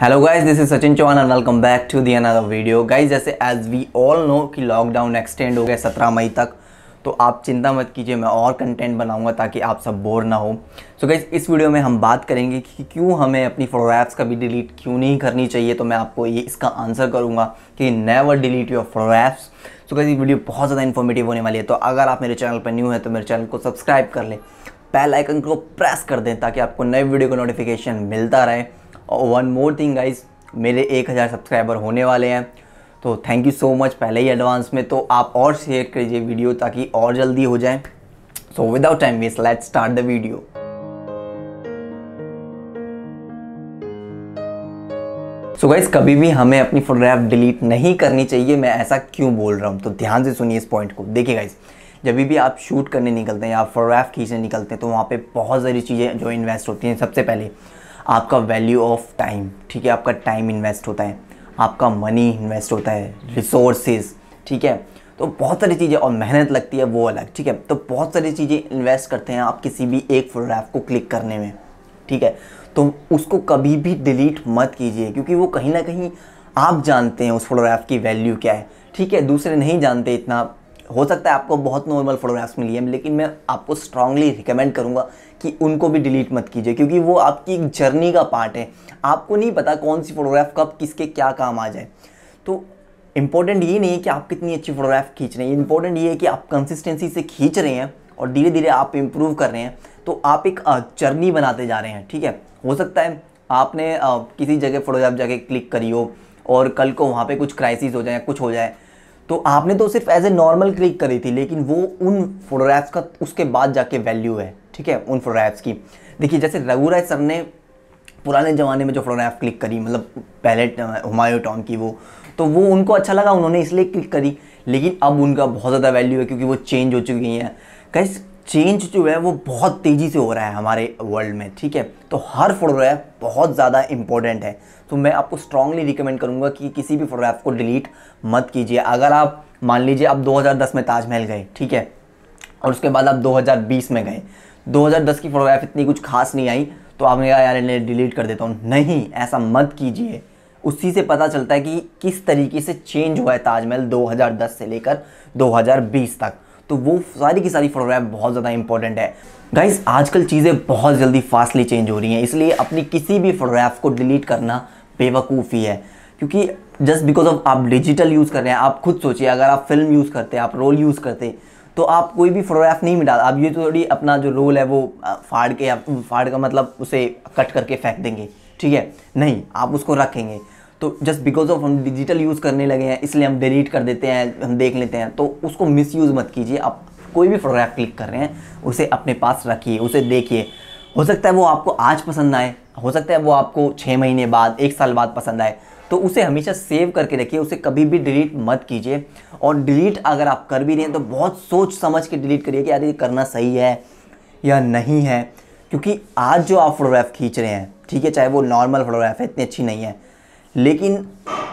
hello guys this is Sachin Chauhan and welcome back to the another video guys जैसे as we all know कि lockdown extend हो गया सत्रह मई तक तो आप चिंता मत कीजिए मैं और कंटेंट बनाऊंगा ताकि आप सब बोर ना हो सो so गाइज इस वीडियो में हम बात करेंगे कि क्यों हमें अपनी फोटोग्राफ्स कभी डिलीट क्यों नहीं करनी चाहिए तो मैं आपको ये इसका आंसर करूँगा कि never delete your photographs so guys ये वीडियो बहुत ज़्यादा इन्फॉर्मेटिव होने वाली है तो अगर आप मेरे चैनल पर न्यू है तो मेरे चैनल को सब्सक्राइब कर लें बेल आइकन को प्रेस कर दें ताकि आपको नए वीडियो का नोटिफिकेशन मिलता रहे और वन मोर थिंग गाइज मेरे एक हज़ार सब्सक्राइबर होने वाले हैं तो थैंक यू सो मच पहले ही एडवांस में तो आप और शेयर करिए वीडियो ताकि और जल्दी हो जाए so without time waste let start the video so guys कभी भी हमें अपनी फोटोग्राफ डिलीट नहीं करनी चाहिए मैं ऐसा क्यों बोल रहा हूँ तो ध्यान से सुनिए इस पॉइंट को देखिए गाइज जब भी आप शूट करने निकलते हैं या फोटोग्राफ खींचने निकलते हैं तो वहाँ पे बहुत सारी चीज़ें जो इन्वेस्ट होती हैं सबसे पहले आपका वैल्यू ऑफ टाइम ठीक है आपका टाइम इन्वेस्ट होता है आपका मनी इन्वेस्ट होता है रिसोर्सेज ठीक है तो बहुत सारी चीज़ें और मेहनत लगती है वो अलग ठीक है तो बहुत सारी चीज़ें इन्वेस्ट करते हैं आप किसी भी एक फोटोग्राफ को क्लिक करने में ठीक है तो उसको कभी भी डिलीट मत कीजिए क्योंकि वो कहीं ना कहीं आप जानते हैं उस फोटोग्राफ की वैल्यू क्या है ठीक है दूसरे नहीं जानते इतना हो सकता है आपको बहुत नॉर्मल फोटोग्राफ्स मिली है लेकिन मैं आपको स्ट्रांगली रिकमेंड करूँगा कि उनको भी डिलीट मत कीजिए क्योंकि वो आपकी एक जर्नी का पार्ट है आपको नहीं पता कौन सी फ़ोटोग्राफ कब किसके क्या काम आ जाए तो इंपॉर्टेंट ये नहीं है कि आप कितनी अच्छी फ़ोटोग्राफ खींच रहे हैं इंपॉर्टेंट ये है कि आप कंसिस्टेंसी से खींच रहे हैं और धीरे धीरे आप इम्प्रूव कर रहे हैं तो आप एक जर्नी बनाते जा रहे हैं ठीक है हो सकता है आपने किसी जगह फ़ोटोग्राफ जाके क्लिक करी हो और कल को वहाँ पे कुछ क्राइसिस हो जाए कुछ हो जाए तो आपने तो सिर्फ एज ए नॉर्मल क्लिक करी थी लेकिन वो उन फोटोग्राफ्स का उसके बाद जाके वैल्यू है ठीक है उन फोटोग्राफ्स की देखिए जैसे रघुराय सर ने पुराने ज़माने में जो फोटोग्राफ क्लिक करी मतलब पहले हुमायूं टॉम की वो तो वो उनको अच्छा लगा उन्होंने इसलिए क्लिक करी लेकिन अब उनका बहुत ज़्यादा वैल्यू है क्योंकि वो चेंज हो चुकी हैं कैसे चेंज जो है वो बहुत तेज़ी से हो रहा है हमारे वर्ल्ड में ठीक है तो हर फोटोग्राफ बहुत ज़्यादा इंपॉर्टेंट है तो मैं आपको स्ट्रांगली रिकमेंड करूँगा कि किसी भी फोटोग्राफ को डिलीट मत कीजिए अगर आप मान लीजिए आप 2010 में ताजमहल गए ठीक है और उसके बाद आप 2020 में गए 2010 की फोटोग्राफ इतनी कुछ खास नहीं आई तो आपने कहा यार इन्हें डिलीट कर देता हूँ नहीं ऐसा मत कीजिए उसी से पता चलता है कि किस तरीके से चेंज हुआ है ताजमहल 2010 से लेकर 2020 तक तो वो सारी की सारी फोटोग्राफ बहुत ज़्यादा इंपॉर्टेंट है गाइज आजकल चीज़ें बहुत जल्दी फास्टली चेंज हो रही हैं इसलिए अपनी किसी भी फोटोग्राफ को डिलीट करना बेवकूफ़ी है क्योंकि जस्ट बिकॉज ऑफ आप डिजिटल यूज़ कर रहे हैं आप खुद सोचिए अगर आप फिल्म यूज़ करते आप रोल यूज़ करते तो आप कोई भी फोटोग्राफ नहीं मिला आप ये थोड़ी अपना जो रोल है वो फाड़ के फाड़ का मतलब उसे कट करके फेंक देंगे ठीक है नहीं आप उसको रखेंगे तो जस्ट बिकॉज ऑफ हम डिजिटल यूज़ करने लगे हैं इसलिए हम डिलीट कर देते हैं हम देख लेते हैं तो उसको मिस यूज़ मत कीजिए आप कोई भी फोटोग्राफ क्लिक कर रहे हैं उसे अपने पास रखिए उसे देखिए हो सकता है वो आपको आज पसंद आए हो सकता है वो आपको छः महीने बाद एक साल बाद पसंद आए तो उसे हमेशा सेव करके रखिए उसे कभी भी डिलीट मत कीजिए और डिलीट अगर आप कर भी रहे हैं तो बहुत सोच समझ के डिलीट करिए कि यार ये करना सही है या नहीं है क्योंकि आज जो आप फोटोग्राफ खींच रहे हैं ठीक है चाहे वो नॉर्मल फोटोग्राफ है इतनी अच्छी नहीं है लेकिन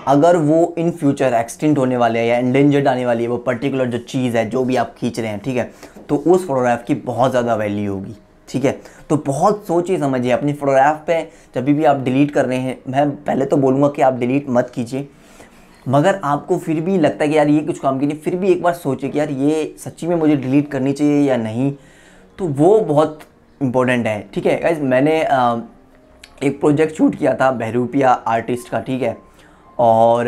अगर वो इन फ्यूचर एक्सटिंट होने वाले हैं या इंडेंजर्ड आने वाली है वो पर्टिकुलर जो चीज़ है जो भी आप खींच रहे हैं ठीक है तो उस फोटोग्राफ की बहुत ज़्यादा वैल्यू होगी ठीक है तो बहुत सोचिए समझिए अपनी फोटोग्राफ पे जब भी आप डिलीट कर रहे हैं मैं पहले तो बोलूँगा कि आप डिलीट मत कीजिए मगर आपको फिर भी लगता है कि यार ये कुछ काम की नहीं फिर भी एक बार सोचे कि यार ये सच्ची में मुझे डिलीट करनी चाहिए या नहीं तो वो बहुत इंपॉर्टेंट है ठीक है मैंने आ, एक प्रोजेक्ट शूट किया था बहरूपिया आर्टिस्ट का ठीक है और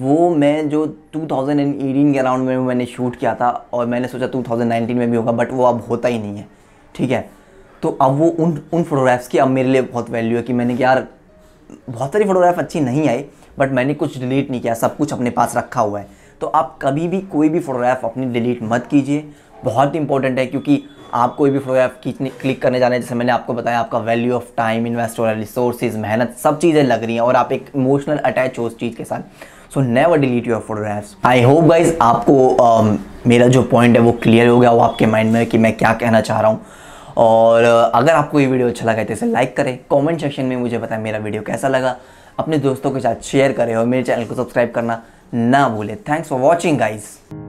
वो मैं जो 2018 के अराउंड में मैंने शूट किया था और मैंने सोचा 2019 में भी होगा बट वो अब होता ही नहीं है ठीक है तो अब वो उन उन फोटोग्राफ्स की अब मेरे लिए बहुत वैल्यू है कि मैंने कि यार बहुत सारी फ़ोटोग्राफ अच्छी नहीं आई बट मैंने कुछ डिलीट नहीं किया सब कुछ अपने पास रखा हुआ है तो आप कभी भी कोई भी फ़ोटोग्राफ अपनी डिलीट मत कीजिए बहुत इंपॉर्टेंट है क्योंकि आप कोई भी फोटोग्राफ खींचने क्लिक करने जाने जैसे मैंने आपको बताया आपका वैल्यू ऑफ टाइम इन्वेस्ट हो रहा है रिसोर्सेज मेहनत सब चीज़ें लग रही हैं और आप एक इमोशनल अटैच हो उस चीज़ के साथ so never delete your photographs I hope guys आपको uh, मेरा जो पॉइंट है वो क्लियर हो गया वो आपके माइंड में कि मैं क्या कहना चाह रहा हूँ और uh, अगर आपको ये वीडियो अच्छा लगा तो इसे लाइक करें कॉमेंट सेक्शन में मुझे बताएं मेरा वीडियो कैसा लगा अपने दोस्तों के साथ शेयर करें और मेरे चैनल को सब्सक्राइब करना ना भूलें थैंक्स फॉर वॉचिंग गाइज़